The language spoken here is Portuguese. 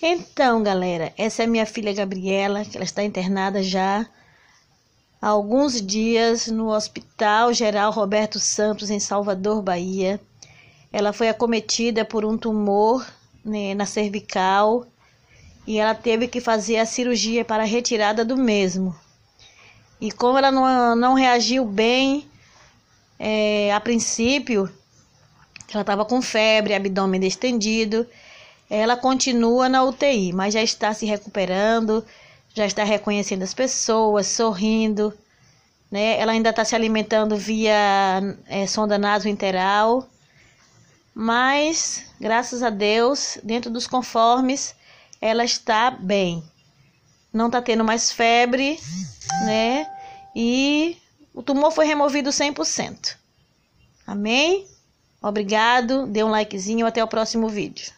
Então, galera, essa é minha filha Gabriela, que ela está internada já há alguns dias no Hospital Geral Roberto Santos, em Salvador, Bahia. Ela foi acometida por um tumor né, na cervical e ela teve que fazer a cirurgia para a retirada do mesmo. E como ela não, não reagiu bem é, a princípio, ela estava com febre, abdômen distendido ela continua na UTI, mas já está se recuperando, já está reconhecendo as pessoas, sorrindo. Né? Ela ainda está se alimentando via é, sonda nasointeral, mas graças a Deus, dentro dos conformes, ela está bem. Não está tendo mais febre, né? E o tumor foi removido 100%. Amém? Obrigado, dê um likezinho, até o próximo vídeo.